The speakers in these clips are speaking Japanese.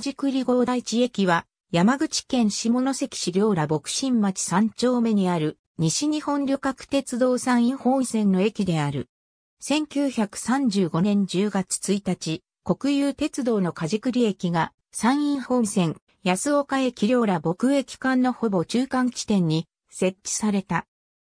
梶栗号第地駅は、山口県下関市両羅牧新町三丁目にある、西日本旅客鉄道山陰本線の駅である。1935年10月1日、国有鉄道の梶栗駅が、山陰本線、安岡駅両羅牧駅間のほぼ中間地点に設置された。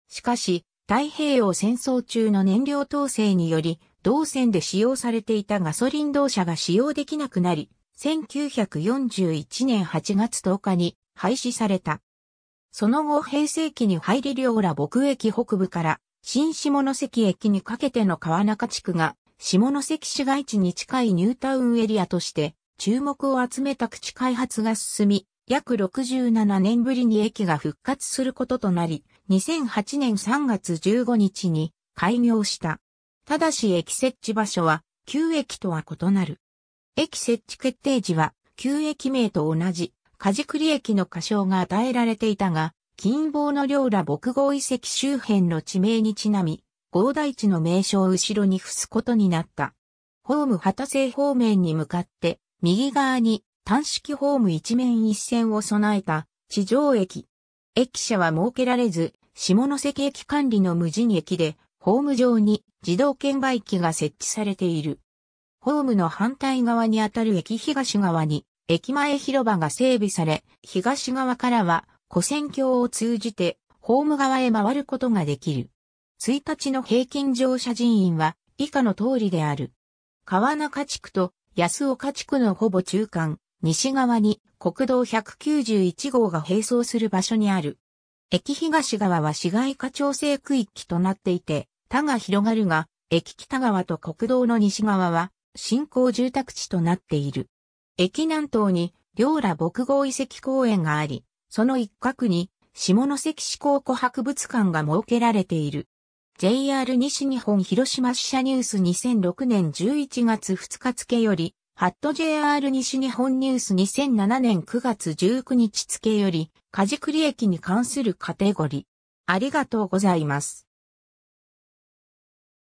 しかし、太平洋戦争中の燃料統制により、同線で使用されていたガソリン動車が使用できなくなり、1941年8月10日に廃止された。その後平成期に入り両羅牧駅北部から新下関駅にかけての川中地区が下関市街地に近いニュータウンエリアとして注目を集めた口開発が進み、約67年ぶりに駅が復活することとなり、2008年3月15日に開業した。ただし駅設置場所は旧駅とは異なる。駅設置決定時は、旧駅名と同じ、梶栗駅の仮称が与えられていたが、金棒の両ら木郷遺跡周辺の地名にちなみ、合大地の名称を後ろに伏すことになった。ホーム畑製方面に向かって、右側に単式ホーム一面一線を備えた地上駅。駅舎は設けられず、下関駅管理の無人駅で、ホーム上に自動券売機が設置されている。ホームの反対側にあたる駅東側に、駅前広場が整備され、東側からは、古線橋を通じて、ホーム側へ回ることができる。1日の平均乗車人員は、以下の通りである。川中地区と安岡地区のほぼ中間、西側に国道191号が並走する場所にある。駅東側は市街化調整区域となっていて、他が広がるが、駅北側と国道の西側は新興住宅地となっている。駅南東に、両羅牧郷遺跡公園があり、その一角に、下関市考古博物館が設けられている。JR 西日本広島支社ニュース2006年11月2日付より、ハット JR 西日本ニュース2007年9月19日付より、梶栗駅に関するカテゴリー。ありがとうございます。